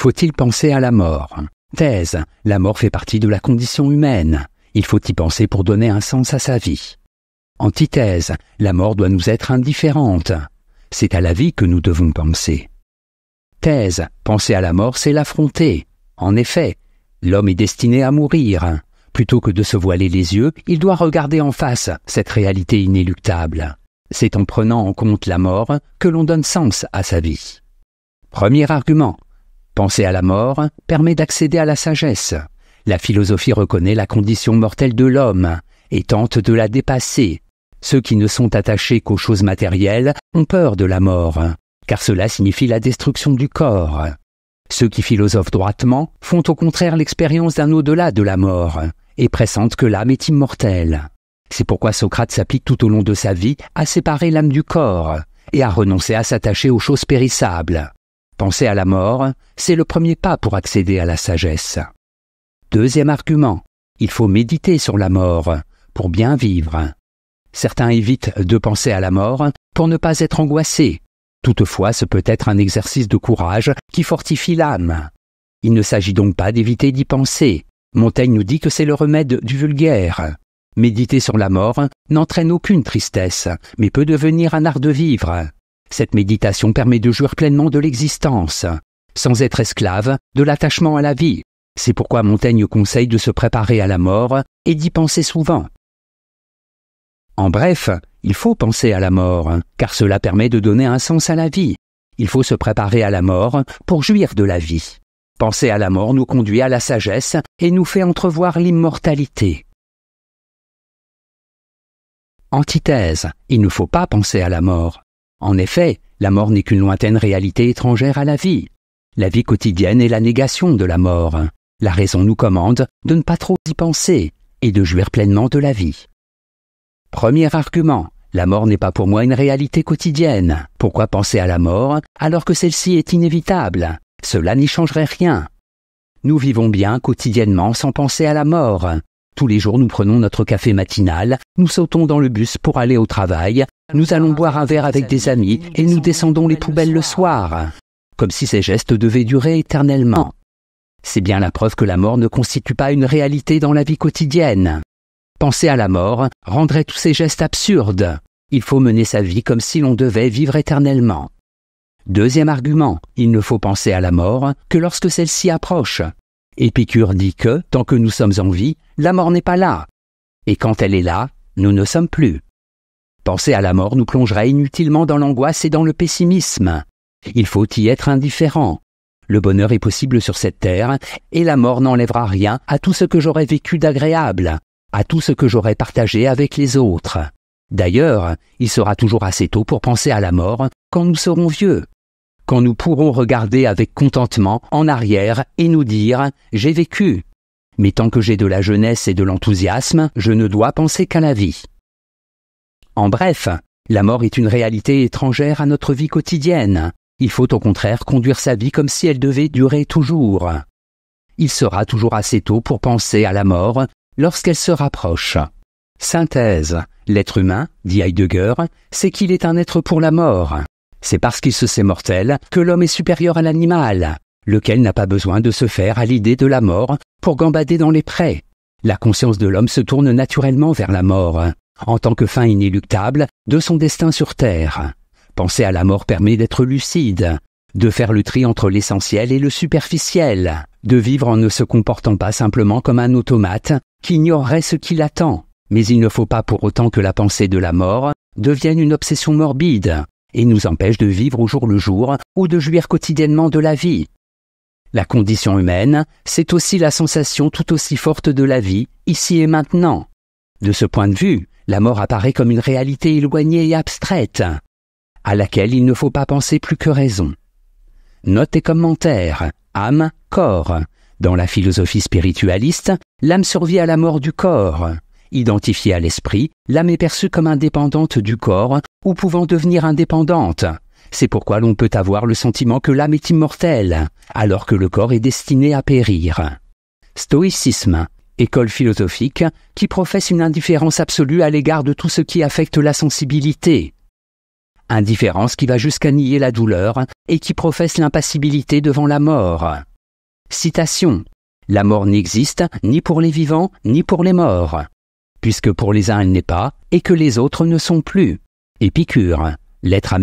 Faut-il penser à la mort Thèse. La mort fait partie de la condition humaine. Il faut y penser pour donner un sens à sa vie. Antithèse. La mort doit nous être indifférente. C'est à la vie que nous devons penser. Thèse. Penser à la mort, c'est l'affronter. En effet, l'homme est destiné à mourir. Plutôt que de se voiler les yeux, il doit regarder en face cette réalité inéluctable. C'est en prenant en compte la mort que l'on donne sens à sa vie. Premier argument, Penser à la mort permet d'accéder à la sagesse. La philosophie reconnaît la condition mortelle de l'homme et tente de la dépasser. Ceux qui ne sont attachés qu'aux choses matérielles ont peur de la mort, car cela signifie la destruction du corps. Ceux qui philosophent droitement font au contraire l'expérience d'un au-delà de la mort et pressentent que l'âme est immortelle. C'est pourquoi Socrate s'applique tout au long de sa vie à séparer l'âme du corps et à renoncer à s'attacher aux choses périssables. Penser à la mort, c'est le premier pas pour accéder à la sagesse. Deuxième argument, il faut méditer sur la mort pour bien vivre. Certains évitent de penser à la mort pour ne pas être angoissés. Toutefois, ce peut être un exercice de courage qui fortifie l'âme. Il ne s'agit donc pas d'éviter d'y penser. Montaigne nous dit que c'est le remède du vulgaire. Méditer sur la mort n'entraîne aucune tristesse, mais peut devenir un art de vivre. Cette méditation permet de jouir pleinement de l'existence, sans être esclave de l'attachement à la vie. C'est pourquoi Montaigne conseille de se préparer à la mort et d'y penser souvent. En bref, il faut penser à la mort, car cela permet de donner un sens à la vie. Il faut se préparer à la mort pour jouir de la vie. Penser à la mort nous conduit à la sagesse et nous fait entrevoir l'immortalité. Antithèse, il ne faut pas penser à la mort. En effet, la mort n'est qu'une lointaine réalité étrangère à la vie. La vie quotidienne est la négation de la mort. La raison nous commande de ne pas trop y penser et de jouir pleinement de la vie. Premier argument, la mort n'est pas pour moi une réalité quotidienne. Pourquoi penser à la mort alors que celle-ci est inévitable Cela n'y changerait rien. Nous vivons bien quotidiennement sans penser à la mort. Tous les jours, nous prenons notre café matinal, nous sautons dans le bus pour aller au travail, nous allons boire un verre avec des amis et nous descendons les poubelles le soir. Comme si ces gestes devaient durer éternellement. C'est bien la preuve que la mort ne constitue pas une réalité dans la vie quotidienne. Penser à la mort rendrait tous ces gestes absurdes. Il faut mener sa vie comme si l'on devait vivre éternellement. Deuxième argument, il ne faut penser à la mort que lorsque celle-ci approche, Épicure dit que, tant que nous sommes en vie, la mort n'est pas là. Et quand elle est là, nous ne sommes plus. Penser à la mort nous plongera inutilement dans l'angoisse et dans le pessimisme. Il faut y être indifférent. Le bonheur est possible sur cette terre, et la mort n'enlèvera rien à tout ce que j'aurais vécu d'agréable, à tout ce que j'aurais partagé avec les autres. D'ailleurs, il sera toujours assez tôt pour penser à la mort quand nous serons vieux quand nous pourrons regarder avec contentement en arrière et nous dire ⁇ J'ai vécu ⁇ Mais tant que j'ai de la jeunesse et de l'enthousiasme, je ne dois penser qu'à la vie. En bref, la mort est une réalité étrangère à notre vie quotidienne. Il faut au contraire conduire sa vie comme si elle devait durer toujours. Il sera toujours assez tôt pour penser à la mort lorsqu'elle se rapproche. Synthèse. L'être humain, dit Heidegger, c'est qu'il est un être pour la mort. C'est parce qu'il se sait mortel que l'homme est supérieur à l'animal, lequel n'a pas besoin de se faire à l'idée de la mort pour gambader dans les prés. La conscience de l'homme se tourne naturellement vers la mort, en tant que fin inéluctable de son destin sur Terre. Penser à la mort permet d'être lucide, de faire le tri entre l'essentiel et le superficiel, de vivre en ne se comportant pas simplement comme un automate qui ignorerait ce qui l'attend. Mais il ne faut pas pour autant que la pensée de la mort devienne une obsession morbide, et nous empêche de vivre au jour le jour ou de jouir quotidiennement de la vie. La condition humaine, c'est aussi la sensation tout aussi forte de la vie, ici et maintenant. De ce point de vue, la mort apparaît comme une réalité éloignée et abstraite, à laquelle il ne faut pas penser plus que raison. Note et commentaire. âme, corps. Dans la philosophie spiritualiste, l'âme survit à la mort du corps. Identifiée à l'esprit, l'âme est perçue comme indépendante du corps ou pouvant devenir indépendante. C'est pourquoi l'on peut avoir le sentiment que l'âme est immortelle, alors que le corps est destiné à périr. Stoïcisme, école philosophique qui professe une indifférence absolue à l'égard de tout ce qui affecte la sensibilité. Indifférence qui va jusqu'à nier la douleur et qui professe l'impassibilité devant la mort. Citation. La mort n'existe ni pour les vivants ni pour les morts puisque pour les uns elle n'est pas, et que les autres ne sont plus. Épicure, l'être à